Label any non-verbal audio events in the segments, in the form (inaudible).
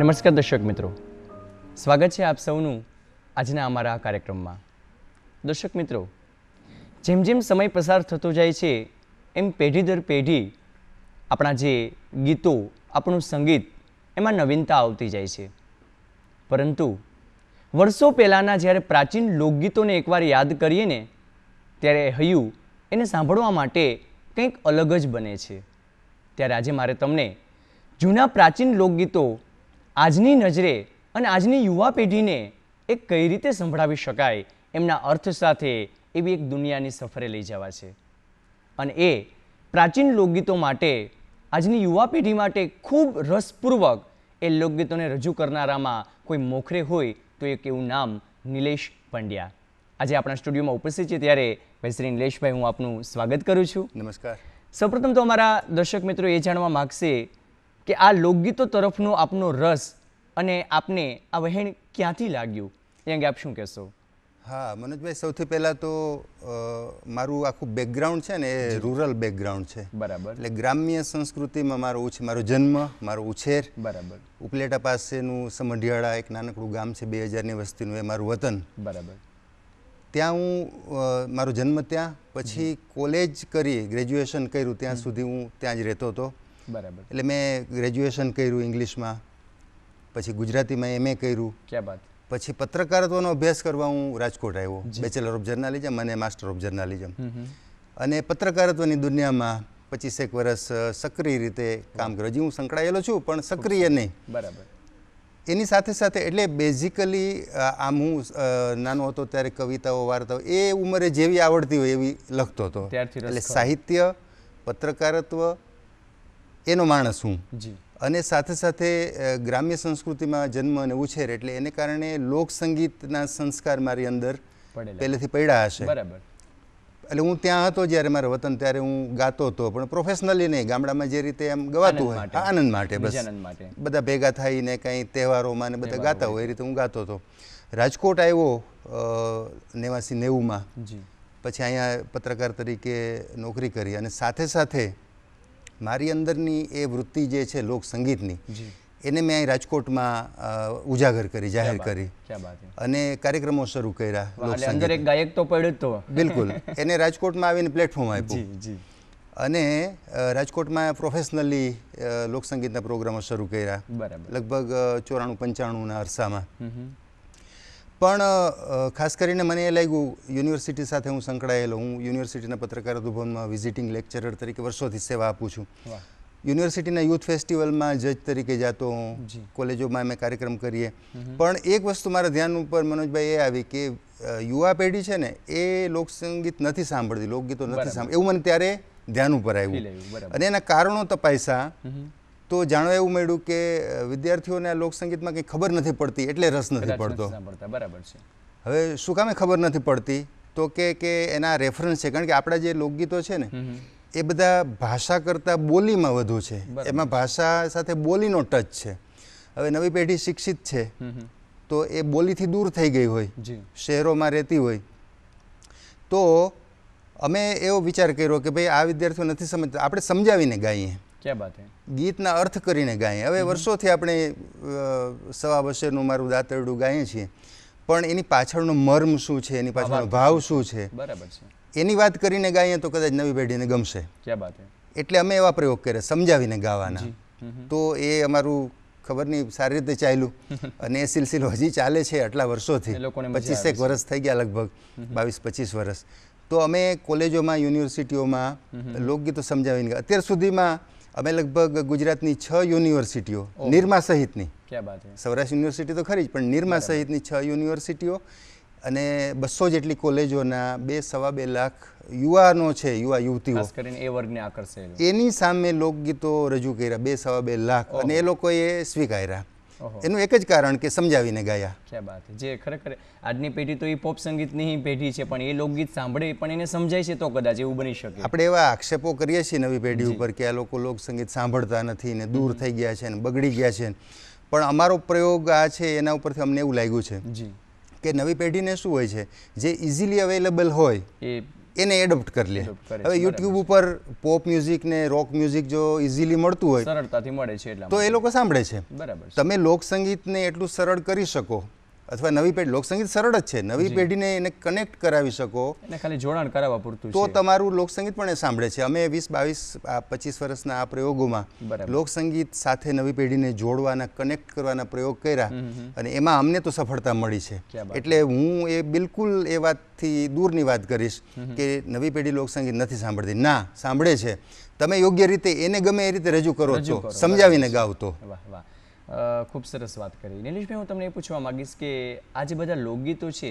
નમસ્કાર દર્શક મિત્રો સ્વાગત છે આપ સૌનું આજના અમારા આ કાર્યક્રમમાં દર્શક મિત્રો જેમ જેમ સમય પસાર થતો જાય છે એમ પેઢી દર પેઢી આપણા જે ગીતો આપણું સંગીત એમાં નવીનતા આવતી જાય છે પરંતુ વર્ષો પહેલાંના જ્યારે પ્રાચીન લોકગીતોને એકવાર યાદ કરીએ ને ત્યારે હૈયું એને સાંભળવા માટે કંઈક અલગ જ બને છે ત્યારે આજે મારે તમને જૂના પ્રાચીન લોકગીતો આજની નજરે અને આજની યુવા પેઢીને એ કઈ રીતે સંભળાવી શકાય એમના અર્થ સાથે એવી એક દુનિયાની સફરે લઈ જવા છે અને એ પ્રાચીન લોકગીતો માટે આજની યુવા પેઢી માટે ખૂબ રસપૂર્વક એ લોકગીતોને રજૂ કરનારામાં કોઈ મોખરે હોય તો એક એવું નામ નિલેશ પંડ્યા આજે આપણા સ્ટુડિયોમાં ઉપસ્થિત છે ત્યારે ભાઈ શ્રી નિલેશભાઈ હું આપનું સ્વાગત કરું છું નમસ્કાર સૌપ્રથમ તો અમારા દર્શક મિત્રો એ જાણવા માગશે કે આ લોકગીતો તરફનો આપનો રસ અને આપને આ વહેણ ક્યાંથી લાગ્યું એ અંગે આપ શું કહેશો હા મનોજભાઈ સૌથી પહેલાં તો મારું આખું બેકગ્રાઉન્ડ છે ને એ રૂરલ બેકગ્રાઉન્ડ છે બરાબર એટલે ગ્રામ્ય સંસ્કૃતિમાં મારો ઉછેર મારો જન્મ મારો ઉછેર બરાબર ઉપલેટા પાસેનું સમઢિયાળા એક નાનકડું ગામ છે બે હજારની વસ્તીનું એ મારું વતન બરાબર ત્યાં હું મારો જન્મ ત્યાં પછી કોલેજ કરી ગ્રેજ્યુએશન કર્યું ત્યાં સુધી હું ત્યાં જ રહેતો હતો બરાબર એટલે મેં ગ્રેજ્યુએશન કર્યું ઇંગ્લિશમાં પછી ગુજરાતીમાં એમએ કર્યું ક્યાં બાદ પછી પત્રકારત્વનો અભ્યાસ કરવા હું રાજકોટ આવ્યો બેચલર ઓફ જર્નાલિઝમ અને માસ્ટર ઓફ જર્નાલિઝમ અને પત્રકારત્વની દુનિયામાં પચીસેક વર્ષ સક્રિય રીતે કામ કર્યું હજી હું સંકળાયેલો છું પણ સક્રિય નહીં બરાબર એની સાથે સાથે એટલે બેઝિકલી આમ હું નાનો હતો ત્યારે કવિતાઓ વાર્તાઓ એ ઉંમરે જેવી આવડતી હોય એવી લખતો હતો એટલે સાહિત્ય પત્રકારત્વ એનો માણસ હું અને સાથે સાથે ગ્રામ્ય સંસ્કૃતિમાં જન્મ અને ઉછેર એટલે એને કારણે લોકસંગીતના સંસ્કાર મારી અંદર પહેલેથી પડ્યા હશે એટલે હું ત્યાં હતો જ્યારે મારા વતન ત્યારે હું ગાતો હતો પણ પ્રોફેશનલી નહીં ગામડામાં જે રીતે એમ ગવાતું હોય આનંદ માટે બસ બધા ભેગા થઈને કંઈ તહેવારોમાં ને બધા ગાતા હોય એ રીતે હું ગાતો હતો રાજકોટ આવ્યો નેવાસી નેવુંમાં પછી અહીંયા પત્રકાર તરીકે નોકરી કરી અને સાથે સાથે મારી અંદરની એ વૃત્તિ જે છે લોકસંગીતની એને મેં અહીં રાજકોટમાં ઉજાગર કરી જાહેર કરી અને કાર્યક્રમો શરૂ કર્યા અંદર એક ગાયક તો પડ્યો બિલકુલ એને રાજકોટમાં આવીને પ્લેટફોર્મ આપ્યું અને રાજકોટમાં પ્રોફેશનલી લોકસંગીતના પ્રોગ્રામો શરૂ કર્યા લગભગ ચોરાણું પંચાણુંના અરસામાં પણ ખાસ કરીને મને એ લાગ્યું યુનિવર્સિટી સાથે હું સંકળાયેલો હું યુનિવર્સિટીના પત્રકાર ભવનમાં વિઝિટિંગ લેક્ચરર તરીકે વર્ષોથી સેવા આપું છું યુનિવર્સિટીના યુથ ફેસ્ટિવલમાં જજ તરીકે જાતો હું કોલેજોમાં અમે કાર્યક્રમ કરીએ પણ એક વસ્તુ મારા ધ્યાન ઉપર મનોજભાઈ એ આવી કે યુવા પેઢી છે ને એ લોકસંગીત નથી સાંભળતી લોકગીતો નથી સાંભળતી એવું મને ત્યારે ધ્યાન ઉપર આવ્યું અને એના કારણો તપાસા તો જાણવા એવું મળ્યું કે વિદ્યાર્થીઓને આ લોકસંગીતમાં કંઈ ખબર નથી પડતી એટલે રસ નથી પડતો બરાબર છે હવે શું કામે ખબર નથી પડતી તો કે કે એના રેફરન્સ છે કારણ કે આપણા જે લોકગીતો છે ને એ બધા ભાષા કરતાં બોલીમાં વધુ છે એમાં ભાષા સાથે બોલીનો ટચ છે હવે નવી પેઢી શિક્ષિત છે તો એ બોલીથી દૂર થઈ ગઈ હોય શહેરોમાં રહેતી હોય તો અમે એવો વિચાર કર્યો કે ભાઈ આ વિદ્યાર્થીઓ નથી સમજતા આપણે સમજાવીને ગાઈએ ગીતના અર્થ કરીને ગાઈએ હવે વર્ષોથી આપણે સવા બસેરનું મારું દાતરડું ગાઈએ છીએ પણ એની પાછળનો મર્મ શું છે એની પાછળનો ભાવ શું છે બરાબર છે એની વાત કરીને ગાઈએ તો કદાચ નવી પેઢીને ગમશે એટલે અમે એવા પ્રયોગ કર્યા સમજાવીને ગાવાના તો એ અમારું ખબર નહીં સારી રીતે ચાલ્યું (laughs) અને એ સિલસિલો હજી ચાલે છે આટલા વર્ષોથી પચીસેક વર્ષ થઈ ગયા લગભગ બાવીસ પચીસ વર્ષ તો અમે કોલેજોમાં યુનિવર્સિટીઓમાં લોકગીતો સમજાવીને અત્યાર સુધીમાં અમે લગભગ ગુજરાતની છ યુનિવર્સિટીઓ નિરમા સહિતની સૌરાષ્ટ્ર યુનિવર્સિટી તો ખરી જ પણ નિરમા સહિતની છ યુનિવર્સિટીઓ અને બસો જેટલી કોલેજોના બે સવા બે લાખ યુવાનો છે યુવા યુવતીઓ એ વર્ગને આકર્ષે એની સામે લોકગીતો રજૂ કર્યા બે સવા બે લાખ અને એ લોકોએ સ્વીકાર્યા એનું એક જ કારણ કે સમજાવીને ગાયા ક્યાં વાત જે ખરેખર આજની પેઢી તો એ પોપ સંગીતની પેઢી છે પણ એ લોકગીત સાંભળે પણ એને સમજાય છે તો કદાચ એવું બની શકે આપણે એવા આક્ષેપો કરીએ છીએ નવી પેઢી ઉપર કે આ લોકો લોક સંગીત સાંભળતા નથી ને દૂર થઈ ગયા છે ને બગડી ગયા છે પણ અમારો પ્રયોગ આ છે એના ઉપરથી અમને એવું લાગ્યું છે જી કે નવી પેઢીને શું હોય છે જે ઇઝીલી અવેલેબલ હોય એ એને એડોપ્ટ કરી લે હવે યુટ્યુબ ઉપર પોપ મ્યુઝિક ને રોક મ્યુઝિક જો ઇઝીલી મળતું હોય સરળતાથી મળે છે તો એ લોકો સાંભળે છે બરાબર તમે લોક સંગીતને એટલું સરળ કરી શકો અથવા નવી પેઢી લોકસંગીત સરળ જ છે નવી પેઢીને એને કનેક્ટ કરાવી શકો એને ખાલી જોડાણ કરાવવા પૂરતું તો તમારું લોકસંગીત પણ એ સાંભળે છે અમે વીસ બાવીસ પચીસ વર્ષના આ પ્રયોગોમાં લોકસંગીત સાથે નવી પેઢીને જોડવાના કનેક્ટ કરવાના પ્રયોગ કર્યા અને એમાં અમને તો સફળતા મળી છે એટલે હું એ બિલકુલ એ વાતથી દૂરની વાત કરીશ કે નવી પેઢી લોકસંગીત નથી સાંભળતી ના સાંભળે છે તમે યોગ્ય રીતે એને ગમે એ રીતે રજૂ કરો છો સમજાવીને ગાવ તો વાહ વાહ ખૂબ સરસ વાત કરી નિલેશભાઈ હું તમને એ પૂછવા માંગીશ કે આ જે બધા લોકગીતો છે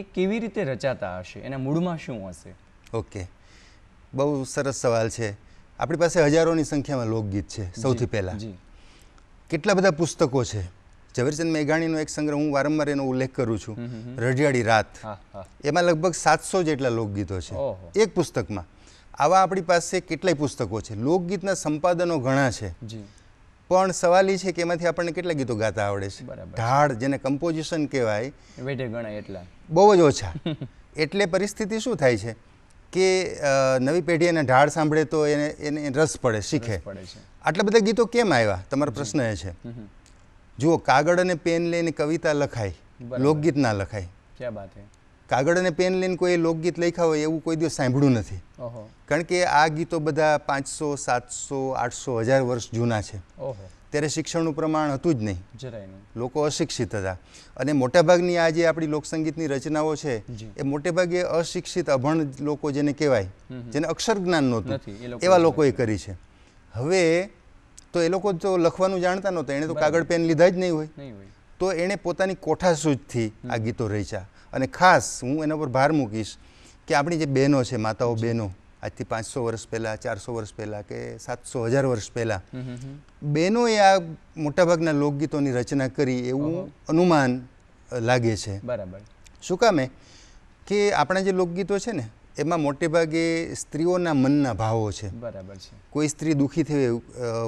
એ કેવી રીતે રચાતા હશે એના મૂળમાં શું હશે ઓકે બહુ સરસ સવાલ છે આપણી પાસે હજારોની સંખ્યામાં લોકગીત છે સૌથી પહેલાં કેટલા બધા પુસ્તકો છે ઝવેરચંદ મેઘાણીનો એક સંગ્રહ હું વારંવાર એનો ઉલ્લેખ કરું છું રઢિયાળી રાત એમાં લગભગ સાતસો જેટલા લોકગીતો છે એક પુસ્તકમાં આવા આપણી પાસે કેટલાય પુસ્તકો છે લોકગીતના સંપાદનો ઘણા છે પણ સવાલ એ છે કે એમાંથી આપણને કેટલા ગીતો ગાતા આવડે છે ઢાળ જેને કમ્પોઝિશન કહેવાય વેઢે ગણાય એટલા બહુ જ ઓછા એટલે પરિસ્થિતિ શું થાય છે કે નવી પેઢી એને ઢાળ સાંભળે તો એને એને રસ પડે શીખે આટલા બધા ગીતો કેમ આવ્યા તમારો પ્રશ્ન એ છે જુઓ કાગળ અને પેન લઈને કવિતા લખાય લોકગીત ના લખાય ક્યાં કાગળ અને પેન લઈને કોઈ લોકગીત લખ્યા હોય એવું કોઈ દિવસ સાંભળ્યું નથી કારણ કે આ ગીતો બધા પાંચસો સાતસો આઠસો હજાર વર્ષ જૂના છે ત્યારે શિક્ષણનું પ્રમાણ હતું જ નહીં લોકો અશિક્ષિત હતા અને મોટાભાગની આ જે આપણી લોકસંગીતની રચનાઓ છે એ મોટેભાગે અશિક્ષિત અભણ લોકો જેને કહેવાય જેને અક્ષર જ્ઞાન નહોતું એવા લોકોએ કરી છે હવે તો એ લોકો તો લખવાનું જાણતા નહોતા એણે તો કાગળ પેન લીધા જ નહીં હોય તો એણે પોતાની કોઠાસૂજથી આ ગીતો રચ્યા અને ખાસ હું એના પર ભાર મૂકીશ કે આપણી જે બહેનો છે માતાઓ બહેનો આજથી પાંચસો વર્ષ પહેલાં ચારસો વર્ષ પહેલાં કે સાતસો હજાર વર્ષ પહેલાં બહેનોએ આ મોટાભાગના લોકગીતોની રચના કરી એવું અનુમાન લાગે છે બરાબર શું કામે કે આપણા જે લોકગીતો છે ને એમાં મોટે ભાગે સ્ત્રીઓના મનના ભાવો છે બરાબર છે કોઈ સ્ત્રી દુઃખી થઈ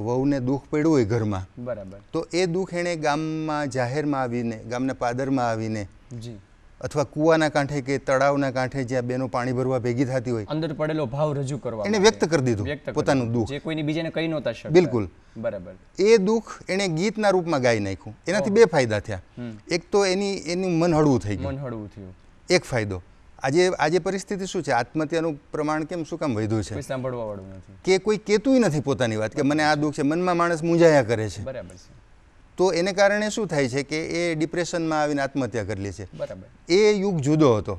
વહુને દુઃખ પડ્યું હોય ઘરમાં બરાબર તો એ દુઃખ એણે ગામમાં જાહેરમાં આવીને ગામના પાદરમાં આવીને જી અથવા કુવાના કાંઠે કે તળાવના કાંઠે જ્યાં બેનો પાણી ભરવા ભેગી થતી હોય અંદર પડેલો ભાવ રજૂ કરવા એને વ્યક્ત કરી દીધું પોતાનું દુઃખ જે કોઈની બીજાને કહી નહોતા શકતા બિલકુલ બરાબર એ દુઃખ એને ગીતના રૂપમાં ગાઈ નાખ્યું એનાથી બે ફાયદા થયા એક તો એની એનું મન હળવું થઈ ગયું મન હળવું થયું એક ફાયદો આજે આજે પરિસ્થિતિ શું છે આત્મહત્યાનું પ્રમાણ કેમ શું કામ વધ્યું છે સાંભળવા વાળું નથી કે કોઈ કેતુય નથી પોતાની વાત કે મને આ દુઃખ છે મનમાં માણસ મૂંઝાયા કરે છે બરાબર છે તો એને કારણે શું થાય છે કે એ ડિપ્રેશનમાં આવીને આત્મહત્યા કરી લે છે બરાબર એ યુગ જુદો હતો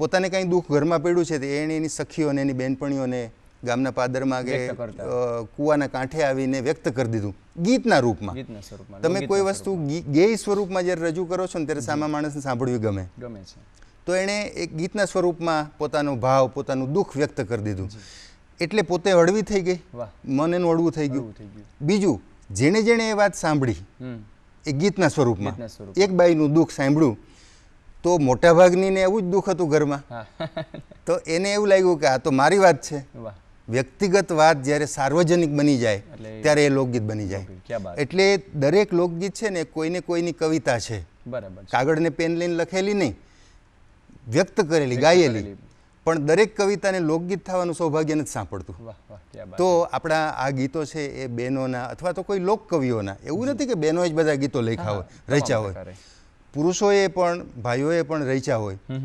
પોતાને કાંઈ દુઃખ ઘરમાં પડ્યું છે તો એણે એની સખીઓને એની બહેનપણીઓને ગામના પાદરમાં કે કૂવાના કાંઠે આવીને વ્યક્ત કરી દીધું ગીતના રૂપમાં તમે કોઈ વસ્તુ ગેય સ્વરૂપમાં જ્યારે રજૂ કરો છો ને ત્યારે સામા માણસને સાંભળવી ગમે ગમે છે તો એણે એક ગીતના સ્વરૂપમાં પોતાનો ભાવ પોતાનું દુઃખ વ્યક્ત કરી દીધું એટલે પોતે હળવી થઈ ગઈ મન એનું હળવું થઈ ગયું બીજું જેણે જેણે એ વાત સાંભળી એ ગીતના સ્વરૂપમાં એક બાઈનું દુઃખ સાંભળ્યું તો મોટાભાગની ને એવું જ દુઃખ હતું ઘરમાં તો એને એવું લાગ્યું કે આ તો મારી વાત છે વ્યક્તિગત વાત જ્યારે સાર્વજનિક બની જાય ત્યારે એ લોકગીત બની જાય એટલે દરેક લોકગીત છે ને કોઈને કોઈની કવિતા છે બરાબર કાગળ પેન લઈને લખેલી નહીં વ્યક્ત કરેલી ગાયેલી પણ દરેક કવિતાને લોકગીત થવાનું સૌભાગ્ય નથી સાંભળતું તો આપણા આ ગીતો છે એ બહેનોના અથવા તો કોઈ લોક કવિઓના એવું નથી કે બહેનો જ બધા ગીતો લખ્યા હોય રચ્યા હોય પુરુષોએ પણ ભાઈઓએ પણ રચ્યા હોય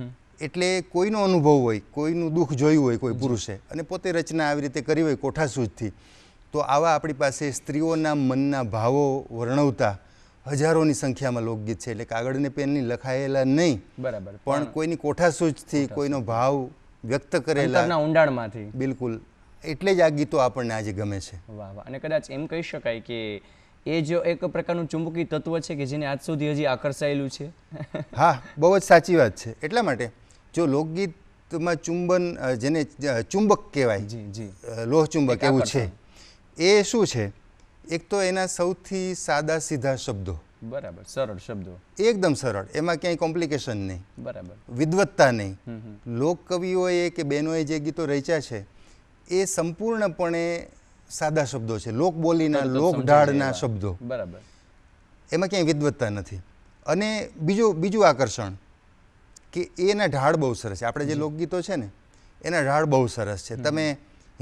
એટલે કોઈનો અનુભવ હોય કોઈનું દુઃખ જોયું હોય કોઈ પુરુષે અને પોતે રચના આવી રીતે કરી હોય કોઠાસૂજથી તો આવા આપણી પાસે સ્ત્રીઓના મનના ભાવો વર્ણવતા હજારોની સંખ્યામાં લોકગીત છે એટલે કાગળને પેનની લખાયેલા નહીં બરાબર પણ કોઈની કોઠાસૂજથી કોઈનો ભાવ વ્યક્ત કરેલા ઊંડાણમાંથી બિલકુલ એટલે જ આ ગીતો આપણને આજે ગમે છે વાહ વાહ અને કદાચ એમ કહી શકાય કે એ જો એક પ્રકારનું ચુંબકી તત્વ છે કે જેને આજ સુધી હજી આકર્ષાયેલું છે (laughs) હા બહુ જ સાચી વાત છે એટલા માટે જો લોકગીતમાં ચુંબન જેને ચુંબક કહેવાય જી જી લોહ ચુંબક એવું છે એ શું છે એક તો એના સૌથી સાદા સીધા શબ્દો બરાબર સરળ શબ્દો એકદમ સરળ એમાં ક્યાંય કોમ્પ્લિકેશન નહીં બરાબર વિદવત્તા નહીં લોક કવિઓએ કે બહેનોએ જે ગીતો રચ્યા છે એ સંપૂર્ણપણે સાદા શબ્દો છે લોકબોલીના ઢાળના શબ્દો બરાબર એમાં ક્યાંય વિદવત્તા નથી અને બીજું બીજું આકર્ષણ કે એના ઢાળ બહુ સરસ છે આપણે જે લોકગીતો છે ને એના ઢાળ બહુ સરસ છે તમે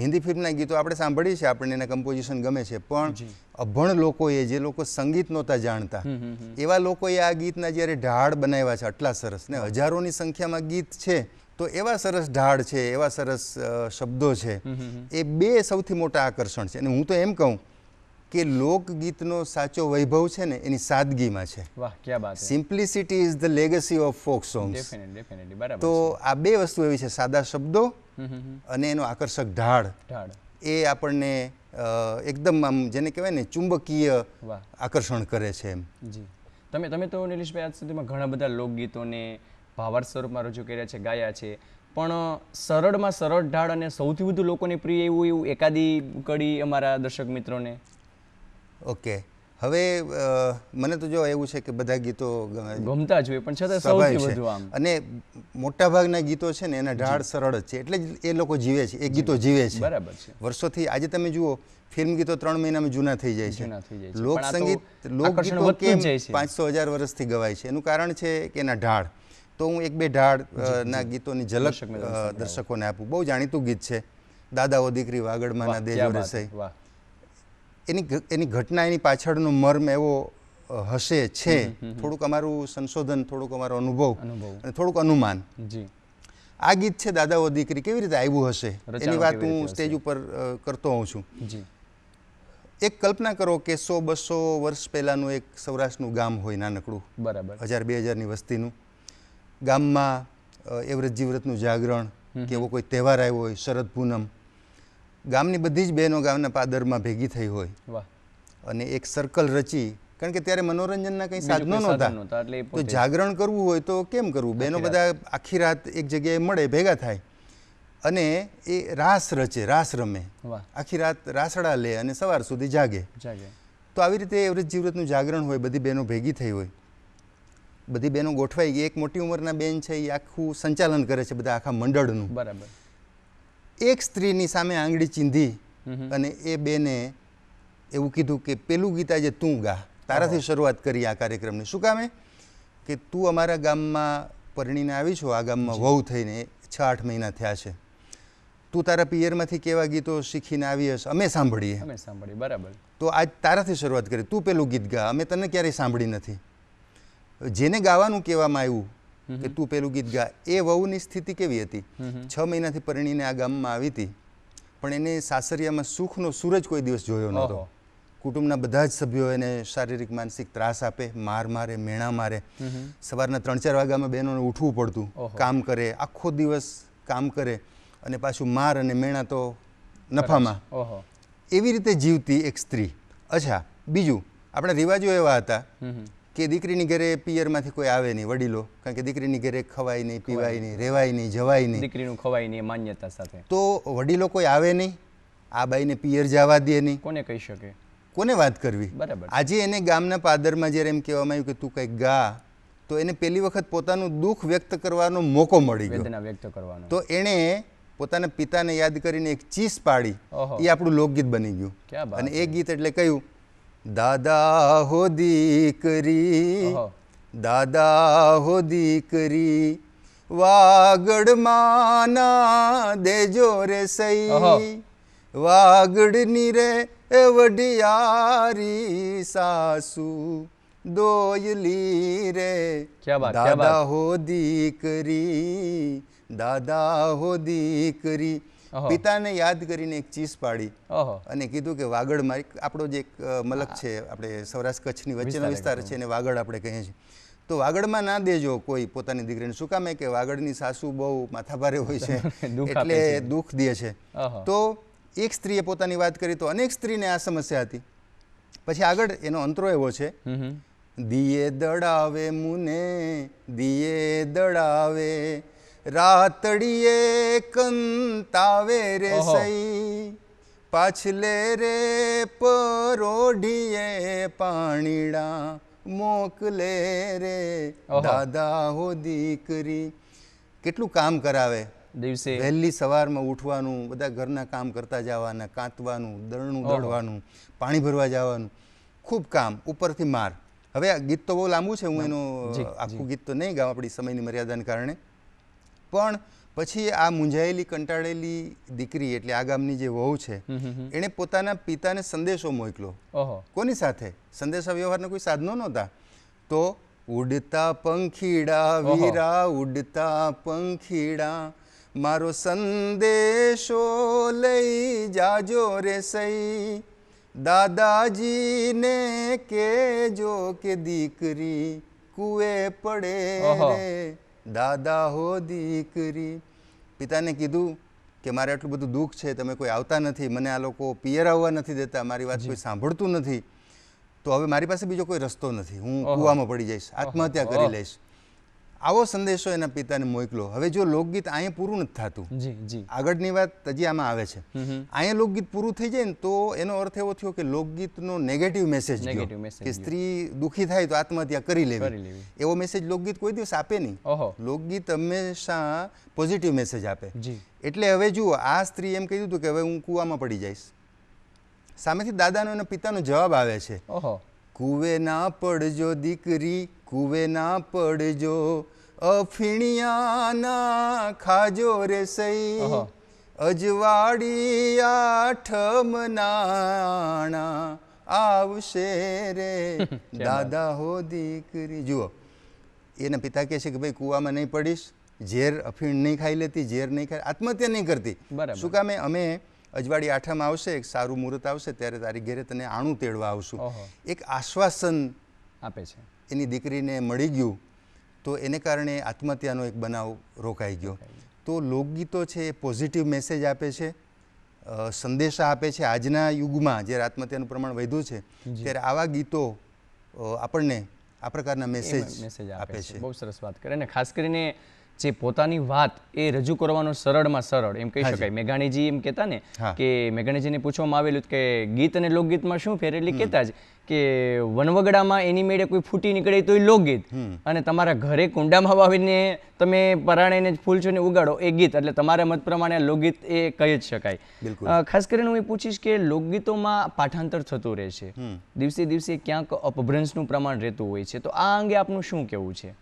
હિન્દી ફિલ્મના ગીતો આપણે સાંભળીએ છીએ આપણને એના કમ્પોઝિશન ગમે છે પણ અભણ લોકોએ જે લોકો સંગીત નહોતા જાણતા એવા લોકોએ આ ગીતના જ્યારે ઢાળ બનાવ્યા છે આટલા સરસ ને હજારોની સંખ્યામાં ગીત છે તો એવા સરસ ઢાળ છે એવા સરસ શબ્દો છે એ બે સૌથી મોટા આકર્ષણ છે અને હું તો એમ કહું કે લોકગીતનો સાચો વૈભવ છે ને એની સાદગીમાં છે વાહ ક્યાં વાત simplicity is the legacy of folk songs તો આ બે વસ્તુ એવી છે સાદા શબ્દો અને એનો આકર્ષક ઢાળ એ આપણને એકદમ આમ જેને કહેવાય ને ચુંબકીય આકર્ષણ કરે છે એમ જી તમે તમે તો નિલેશભાઈ આજ સુધીમાં ઘણા બધા લોકગીતોને ભાવાર્થ સ્વરૂપમાં રજૂ કર્યા છે ગાયા છે પણ સરળમાં સરળ ઢાળ અને સૌથી વધુ લોકોને પ્રિય એવું એવું એકાદી કડી અમારા દર્શક મિત્રોને ઓકે હવે મને તો જો એવું છે કે બધા ગીતો ગમતા જ હોય પણ છતાં સૌથી વધુ આમ અને મોટાભાગના ગીતો છે ને એના ઢાળ સરળ જ છે એટલે જ એ લોકો જીવે છે એ ગીતો જીવે છે બરાબર છે વર્ષોથી આજે તમે જુઓ ફિલ્મ ગીતો ત્રણ મહિનામાં જૂના થઈ જાય છે લોક સંગીત લોક ગીતો કેમ પાંચસો હજાર વર્ષથી ગવાય છે એનું કારણ છે કે એના ઢાળ તો હું એક બે ઢાળ ના ગીતોની ઝલક દર્શકોને આપું બહુ જાણીતું ગીત છે દાદાઓ દીકરી વાગડમાંના દેજો રસાઈ એની એની ઘટના એની પાછળનો મર્મ એવો હશે છે થોડુંક અમારું સંશોધન થોડુંક અમારો અનુભવ અને થોડુંક અનુમાન આ ગીત છે દાદાઓ દીકરી કેવી રીતે આવ્યું હશે એની વાત હું સ્ટેજ ઉપર કરતો હોઉં છું એક કલ્પના કરો કે સો બસો વર્ષ પહેલાંનું એક સૌરાષ્ટ્રનું ગામ હોય નાનકડું બરાબર હજાર બે હજારની વસ્તીનું ગામમાં એવ્રત જીવ્રતનું જાગરણ કે એવો કોઈ તહેવાર આવ્યો હોય શરદ પૂનમ ગામની બધી જ બહેનો ગામના પાદરમાં ભેગી થઈ હોય અને એક સર્કલ રચી કારણ કે ત્યારે મનોરંજનના કંઈ સાધનો નહોતા તો જાગરણ કરવું હોય તો કેમ કરવું બહેનો બધા આખી રાત એક જગ્યાએ મળે ભેગા થાય અને એ રાસ રચે રાસ રમે આખી રાત રાસડા લે અને સવાર સુધી જાગે તો આવી રીતે એવરેજ જીવરતનું જાગરણ હોય બધી બહેનો ભેગી થઈ હોય બધી બહેનો ગોઠવાઈ ગઈ એક મોટી ઉંમરના બેન છે એ આખું સંચાલન કરે છે બધા આખા મંડળનું બરાબર એક સ્ત્રીની સામે આંગળી ચીંધી અને એ બેને એવું કીધું કે પેલું ગીતા જે તું ગા તારાથી શરૂઆત કરી આ કાર્યક્રમને શું કામે કે તું અમારા ગામમાં પરણીને આવી છો આ ગામમાં વહુ થઈને છ આઠ મહિના થયા છે તું તારા પિયરમાંથી કેવા ગીતો શીખીને આવી હશ અમે સાંભળીએ અમે સાંભળીએ બરાબર તો આજ તારાથી શરૂઆત કરી તું પેલું ગીત ગા અમે તને ક્યારેય સાંભળી નથી જેને ગાવાનું કહેવામાં આવ્યું કે તું પેલું ગીત ગા એ વહુની સ્થિતિ કેવી હતી છ મહિનાથી પરણીને આ ગામમાં આવી હતી પણ એને સાસરિયામાં સુખનો સૂરજ કોઈ દિવસ જોયો નહોતો કુટુંબના બધા જ સભ્યો એને શારીરિક માનસિક ત્રાસ આપે માર મારે મેણા મારે સવારના ત્રણ ચાર વાગ્યામાં બહેનોને ઉઠવું પડતું કામ કરે આખો દિવસ કામ કરે અને પાછું માર અને મેણા તો નફામાં એવી રીતે જીવતી એક સ્ત્રી અચ્છા બીજું આપણા રિવાજો એવા હતા કે દીકરીની ઘરે પિયરમાંથી કોઈ આવે નહીં વડીલો કારણ કે દીકરીની ઘરે ખવાય નહીં પીવાય નહીં રહેવાય નહીં જવાય નહીં દીકરીનું ખવાય નહીં માન્યતા સાથે તો વડીલો કોઈ આવે નહીં આ બાઈને પિયર જવા દે નહીં કોને કહી શકે કોને વાત કરવી બરાબર આજે એને ગામના પાદરમાં જ્યારે એમ કહેવામાં આવ્યું કે તું કંઈક ગા તો એને પહેલી વખત પોતાનું દુઃખ વ્યક્ત કરવાનો મોકો મળી ગયો વ્યક્ત કરવાનો તો એણે પોતાના પિતાને યાદ કરીને એક ચીસ પાડી એ આપણું લોકગીત બની ગયું અને એ ગીત એટલે કહ્યું દાદા હો દીકરી દાદા હો દીકરી વાગડમાં ના દેજો રે સઈ વાગડની રે વઢિયારી સાસુ દોયલી રે દાદા હો દીકરી દાદા હો દીકરી પિતાને યાદ કરીને એક ચીસ પાડી અને કીધું કે વાગડ મારી આપણો જે મલક છે આપણે સૌરાષ્ટ્ર કચ્છની વચ્ચેનો વિસ્તાર છે એને વાગડ આપણે કહીએ છીએ તો વાગડમાં ના દેજો કોઈ પોતાની દીકરીને શું કામે કે વાગડની સાસુ બહુ માથાભારે હોય છે (laughs) એટલે દુઃખ દે છે તો એક સ્ત્રીએ પોતાની વાત કરી તો અનેક સ્ત્રીને આ સમસ્યા હતી પછી આગળ એનો અંતરો એવો છે દિયે દડાવે મુને દિયે દડાવે રાતડીએ કંતાવે રે સઈ પાછલે રે પરોઢીએ પાણીડા મોકલે રે દાદા હો દીકરી કેટલું કામ કરાવે દિવસે વહેલી સવારમાં ઉઠવાનું બધા ઘરના કામ કરતા જવાના કાંતવાનું દળનું દળવાનું પાણી ભરવા જવાનું ખૂબ કામ ઉપરથી માર હવે આ ગીત તો બહુ લાંબુ છે હું એનો આખું ગીત તો નહીં ગાઉં આપણી સમયની મર્યાદાને કારણે પણ પછી આ મૂંઝાયેલી કંટાળેલી દીકરી એટલે આગામની જે વહુ છે એણે પોતાના પિતાને સંદેશો મોકલ્યો કોની સાથે સંદેશા વ્યવહારના કોઈ સાધનો નહોતા તો ઉડતા પંખીડા વીરા ઉડતા પંખીડા મારો સંદેશો લઈ જાજો રે સઈ દાદાજીને કેજો કે દીકરી કુએ પડે દાદા હો દીકરી પિતાને કીધું કે મારે એટલું બધું દુઃખ છે તમે કોઈ આવતા નથી મને આ લોકો પિયર આવવા નથી દેતા મારી વાત કોઈ સાંભળતું નથી તો હવે મારી પાસે બીજો કોઈ રસ્તો નથી હું કૂવામાં પડી જઈશ આત્મહત્યા કરી લઈશ આવો સંદેશો એના પિતાને મોકલો હવે જો લોકગીત અહીંયા પૂરું નથી થતું આગળની વાત હજી આવે છે અહીંયા લોકગીત પૂરું થઈ જાય ને તો એનો અર્થ એવો થયો કે લોકગીતનો નેગેટિવ મેસેજ કે સ્ત્રી દુઃખી થાય તો આત્મહત્યા કરી લેવી એવો મેસેજ લોકગીત કોઈ દિવસ આપે નહીં લોકગીત હંમેશા પોઝિટિવ મેસેજ આપે એટલે હવે જુઓ આ સ્ત્રી એમ કહી દીધું કે હવે હું કૂવામાં પડી જઈશ સામેથી દાદાનો અને પિતાનો જવાબ આવે છે કુવે ના પડજો દીકરી કુવે ના પડજો અફીણિયાના ખાજો રે સઈ અજવાડિયા આઠમ નાણા આવશે રે (laughs) દાદા હો દીકરી જુઓ એના પિતા કહે છે કે ભાઈ કૂવામાં નહીં પડીશ ઝેર અફીણ નહીં ખાઈ લેતી ઝેર નહીં ખાઈ આત્મહત્યા નહીં કરતી શું કામે અમે અજવાળી આઠામાં આવશે એક સારું મુહૂર્ત આવશે ત્યારે તારી ઘેરે તને આણું તેડવા આવશું એક આશ્વાસન આપે છે એની દીકરીને મળી ગયું તો એને કારણે આત્મહત્યાનો એક બનાવ રોકાઈ ગયો તો લોકગીતો છે એ પોઝિટિવ મેસેજ આપે છે સંદેશા આપે છે આજના યુગમાં જ્યારે આત્મહત્યાનું પ્રમાણ વધ્યું છે ત્યારે આવા ગીતો આપણને આ પ્રકારના મેસેજ મેસેજ આપે છે બહુ સરસ વાત કરે અને ખાસ કરીને જે પોતાની વાત એ રજૂ કરવાનો સરળમાં સરળ એમ કહી શકાય મેઘાણીજી એમ કહેતા ને કે મેઘાણીજીને પૂછવામાં આવેલું કે ગીત અને લોકગીતમાં શું ફેર એટલે કહેતા જ કે વનવગડામાં એની મેળે કોઈ ફૂટી નીકળે તો એ લોકગીત અને તમારા ઘરે કુંડામાં વાવીને તમે પરાણેને ફૂલ છો ને ઉગાડો એ ગીત એટલે તમારા મત પ્રમાણે લોકગીત એ કહી જ શકાય ખાસ કરીને હું એ પૂછીશ કે લોકગીતોમાં પાઠાંતર થતું રહે છે દિવસે દિવસે ક્યાંક અપભ્રંશનું પ્રમાણ રહેતું હોય છે તો આ અંગે આપનું શું કહેવું છે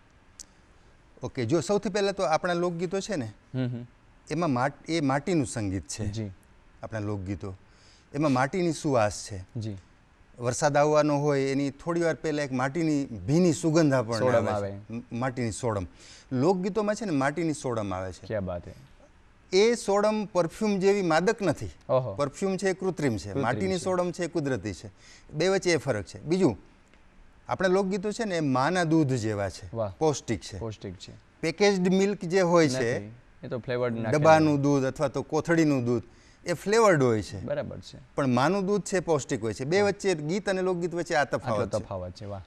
ઓકે જો સૌથી પહેલાં તો આપણા લોકગીતો છે ને એમાં એ માટીનું સંગીત છે આપણા લોકગીતો એમાં માટીની સુવાસ છે વરસાદ આવવાનો હોય એની થોડી વાર પહેલાં એક માટીની ભીની સુગંધ પણ આવે માટીની સોડમ લોકગીતોમાં છે ને માટીની સોડમ આવે છે એ સોડમ પરફ્યુમ જેવી માદક નથી પરફ્યુમ છે કૃત્રિમ છે માટીની સોડમ છે કુદરતી છે બે વચ્ચે એ ફરક છે બીજું આપણા લોકગીતો છે ને એ માના દૂધ જેવા છે પૌષ્ટિક છે પૌષ્ટિક છે પેકેજ્ડ મિલ્ક જે હોય છે એ તો ફ્લેવર્ડ ડબ્બાનું દૂધ અથવા તો કોથળીનું દૂધ એ ફ્લેવર્ડ હોય છે બરાબર છે પણ માનું દૂધ છે પૌષ્ટિક હોય છે બે વચ્ચે ગીત અને લોકગીત વચ્ચે આ તફાવત તફાવત છે વાહ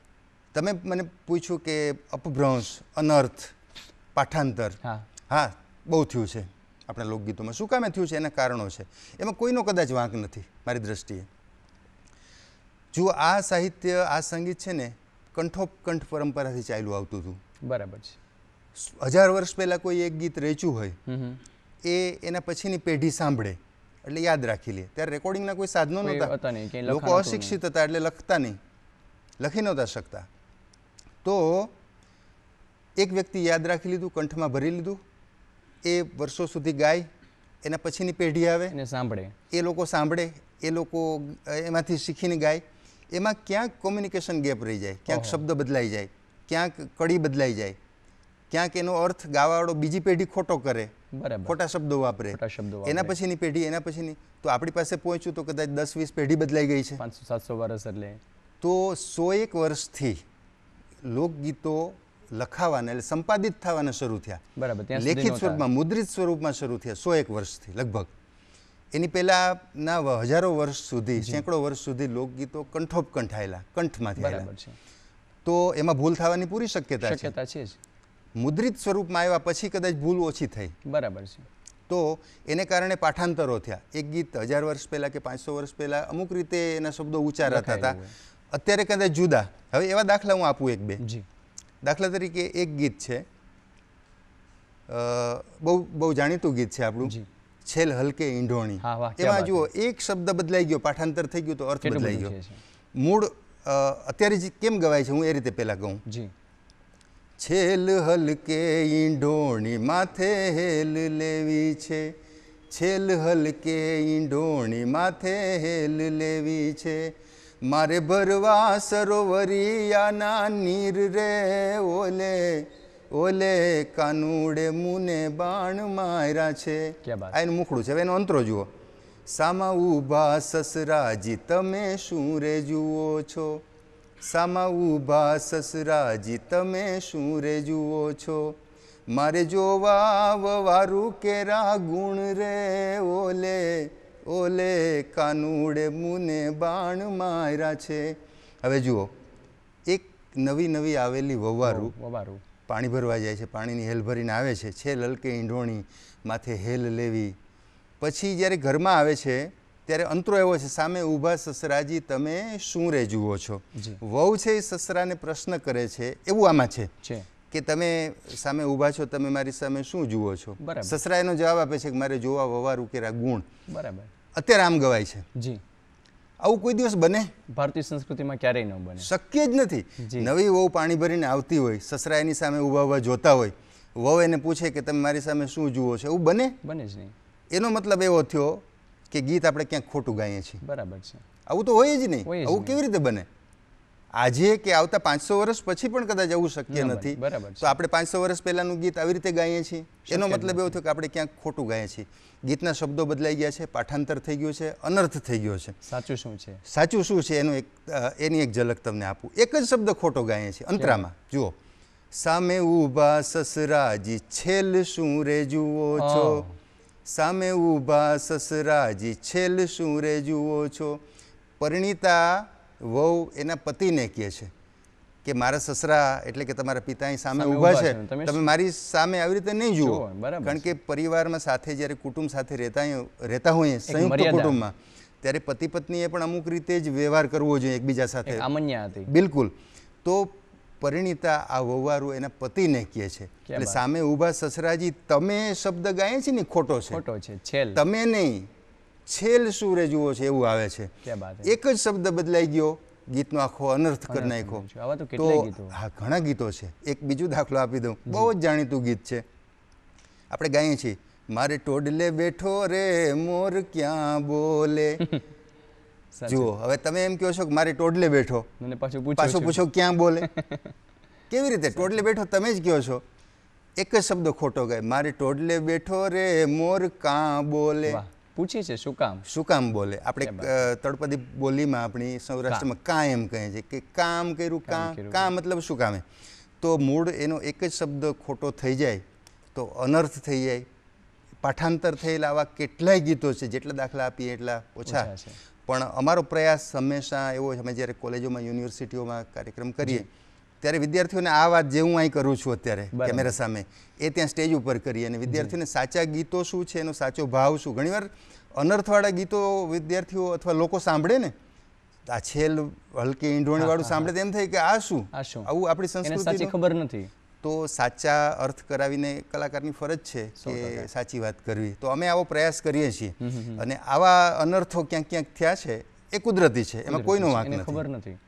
તમે મને પૂછ્યું કે અપભ્રંશ અનર્થ પાઠાંતર હા બહુ થયું છે આપણા લોકગીતોમાં શું કામે થયું છે એના કારણો છે એમાં કોઈનો કદાચ વાંક નથી મારી દ્રષ્ટિએ જો આ સાહિત્ય આ સંગીત છે ને કંઠોપકંઠ પરંપરાથી ચાલ્યું આવતું હતું બરાબર છે હજાર વર્ષ પહેલાં કોઈ એક ગીત રેચ્યું હોય એ એના પછીની પેઢી સાંભળે એટલે યાદ રાખી લે ત્યારે રેકોર્ડિંગના કોઈ સાધનો નહોતા લોકો અશિક્ષિત હતા એટલે લખતા નહીં લખી નહોતા શકતા તો એક વ્યક્તિ યાદ રાખી લીધું કંઠમાં ભરી લીધું એ વર્ષો સુધી ગાય એના પછીની પેઢી આવે સાંભળે એ લોકો સાંભળે એ લોકો એમાંથી શીખીને ગાય એમાં ક્યાંક કોમ્યુનિકેશન ગેપ રહી જાય ક્યાંક શબ્દ બદલાઈ જાય ક્યાંક કડી બદલાઈ જાય ક્યાંક એનો અર્થ ગાવાવાળો બીજી પેઢી ખોટો કરે ખોટા શબ્દો વાપરે એના પછીની પેઢી એના પછીની તો આપણી પાસે પહોંચ્યું તો કદાચ દસ વીસ પેઢી બદલાઈ ગઈ છે સાતસો વર્ષ એટલે તો સો એક વર્ષથી લોકગીતો લખાવાના એટલે સંપાદિત થવાના શરૂ થયા બરાબર લેખિત સ્વરૂપમાં મુદ્રિત સ્વરૂપમાં શરૂ થયા સો એક વર્ષથી લગભગ એની પહેલાંના હજારો વર્ષ સુધી સેંકડો વર્ષ સુધી લોકગીતો કંઠોપ કંઠાયેલા કંઠમાંથી બરાબર છે તો એમાં ભૂલ થવાની પૂરી શક્યતા શક્યતા છે મુદ્રિત સ્વરૂપમાં આવ્યા પછી કદાચ ભૂલ ઓછી થઈ બરાબર છે તો એને કારણે પાઠાંતરો થયા એક ગીત હજાર વર્ષ પહેલાં કે પાંચસો વર્ષ પહેલાં અમુક રીતે એના શબ્દો ઉચ્ચારાતા હતા અત્યારે કદાચ જુદા હવે એવા દાખલા હું આપું એક બે દાખલા તરીકે એક ગીત છે બહુ બહુ જાણીતું ગીત છે આપણું છેલ હલકે ઈંઢોણી એમાં જુઓ એક શબ્દ બદલાઈ ગયો પાઠાંતર થઈ ગયો તો અર્થ બદલાઈ ગયો મૂળ અત્યારે જે કેમ ગવાય છે હું એ રીતે પહેલાં કહું જી છેલ હલકે ઈંઢોણી માથે હેલ લેવી છે છેલ હલકે ઈંઢોણી માથે હેલ લેવી છે મારે ભરવા સરોવરિયાના નીર રે ઓલે ઓલે કાનુડે મુને બાણ માર્યા છે આ એનું મુખડું છે હવે એનો અંતરો જુઓ સામા ઉભા સસરાજી તમે શું રે જુઓ છો સામા ઉભા સસરાજી તમે શું રે જુઓ છો મારે જોવા વારું કેરા ગુણ રે ઓલે ઓલે કાનુડે મુને બાણ માર્યા છે હવે જુઓ એક નવી નવી આવેલી વવારું વવારું પાણી ભરવા જાય છે પાણીની હેલ ભરીને આવે છે છે લલકે ઈંઢોણી માથે હેલ લેવી પછી જ્યારે ઘરમાં આવે છે ત્યારે અંતરો એવો છે સામે ઊભા સસરાજી તમે શું રે જુઓ છો વહુ છે એ સસરાને પ્રશ્ન કરે છે એવું આમાં છે કે તમે સામે ઊભા છો તમે મારી સામે શું જુઓ છો સસરા એનો જવાબ આપે છે કે મારે જોવા વવા રૂકેરા ગુણ બરાબર અત્યારે આમ ગવાય છે જી આવું કોઈ દિવસ બને ભારતીય સંસ્કૃતિમાં ક્યારેય ન બને શક્ય જ નથી નવી વહુ પાણી ભરીને આવતી હોય સસરા સામે ઊભા ઊભા જોતા હોય વહુ એને પૂછે કે તમે મારી સામે શું જુઓ છો એવું બને બને જ નહીં એનો મતલબ એવો થયો કે ગીત આપણે ક્યાંક ખોટું ગાઈએ છીએ બરાબર છે આવું તો હોય જ નહીં આવું કેવી રીતે બને આજે કે આવતા પાંચસો વર્ષ પછી પણ કદાચ આવું શક્ય નથી તો આપણે પાંચસો વર્ષ પહેલાંનું ગીત આવી રીતે ગાઈએ છીએ એનો મતલબ એવો થયો કે આપણે ક્યાંક ખોટું ગાઈએ છીએ ગીતના શબ્દો બદલાઈ ગયા છે પાઠાંતર થઈ ગયું છે અનર્થ થઈ ગયો છે સાચું શું છે સાચું શું છે એનું એક એની એક ઝલક તમને આપું એક જ શબ્દ ખોટો ગાઈએ છીએ અંતરામાં જુઓ સામે ઊભા સસરાજી છેલ શું રે જુઓ છો સામે ઊભા સસરાજી છેલ શું રે જુઓ છો પરિણીતા વહુ એના પતિને કહે છે કે મારા સસરા એટલે કે તમારા પિતા સામે ઊભા છે તમે મારી સામે આવી રીતે નહીં જુઓ કારણ કે પરિવારમાં સાથે જ્યારે કુટુંબ સાથે રહેતા રહેતા હોઈએ સંયુક્ત કુટુંબમાં ત્યારે પતિ પત્નીએ પણ અમુક રીતે જ વ્યવહાર કરવો જોઈએ એકબીજા સાથે હતી બિલકુલ તો પરિણીતા આ વવારું એના પતિને કહે છે એટલે સામે ઊભા સસરાજી તમે શબ્દ ગાય છે ને ખોટો છે ખોટો છે તમે નહીં છેલ સુરે જુઓ છે એવું આવે છે એક જ શબ્દ બદલાઈ ગયો ગીતનો આખો અનર્થ કરી નાખ્યો તો હા ઘણા ગીતો છે એક બીજું દાખલો આપી દઉં બહુ જ જાણીતું ગીત છે આપણે ગાઈએ છીએ મારે ટોડલે બેઠો રે મોર ક્યાં બોલે (laughs) જુઓ હવે તમે એમ કહો છો કે મારે ટોડલે બેઠો પાછું પૂછો ક્યાં બોલે (laughs) કેવી રીતે ટોડલે બેઠો તમે જ કહો છો એક જ શબ્દ ખોટો ગયો મારે ટોડલે બેઠો રે મોર કાં બોલે પૂછી છે શું કામ શું કામ બોલે આપણે તળપદી બોલીમાં આપણી સૌરાષ્ટ્રમાં કાયમ કહે છે કે કામ કર્યું કામ કા મતલબ શું કામે તો મૂળ એનો એક જ શબ્દ ખોટો થઈ જાય તો અનર્થ થઈ જાય પાઠાંતર થયેલા આવા કેટલાય ગીતો છે જેટલા દાખલા આપીએ એટલા ઓછા પણ અમારો પ્રયાસ હંમેશા એવો અમે જ્યારે કોલેજોમાં યુનિવર્સિટીઓમાં કાર્યક્રમ કરીએ ત્યારે વિદ્યાર્થીઓને આ વાત જે હું અહીં કરું છું અત્યારે કેમેરા સામે એ ત્યાં સ્ટેજ ઉપર કરી અને વિદ્યાર્થીઓને સાચા ગીતો શું છે એનો સાચો ભાવ શું ઘણીવાર અનર્થવાળા ગીતો વિદ્યાર્થીઓ અથવા લોકો સાંભળે ને આ છેલ હલકી ઈંઢોણી વાળું સાંભળે તેમ થાય કે આ શું આવું આપણી સંસ્કૃતિ ખબર નથી તો સાચા અર્થ કરાવીને કલાકારની ફરજ છે કે સાચી વાત કરવી તો અમે આવો પ્રયાસ કરીએ છીએ અને આવા અનર્થો ક્યાંક ક્યાંક થયા છે એ કુદરતી છે એમાં કોઈનો વાંક નથી ખબર નથી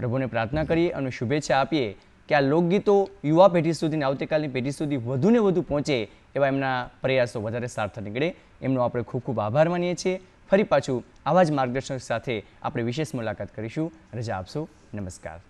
પ્રભુને પ્રાર્થના કરીએ અને શુભેચ્છા આપીએ કે આ લોકગીતો યુવા પેઢી સુધી આવતીકાલની પેઢી સુધી વધુને વધુ પહોંચે એવા એમના પ્રયાસો વધારે સાર્થક નીકળે એમનો આપણે ખૂબ ખૂબ આભાર માનીએ છીએ ફરી પાછું આવા જ માર્ગદર્શન સાથે આપણે વિશેષ મુલાકાત કરીશું રજા આપશો નમસ્કાર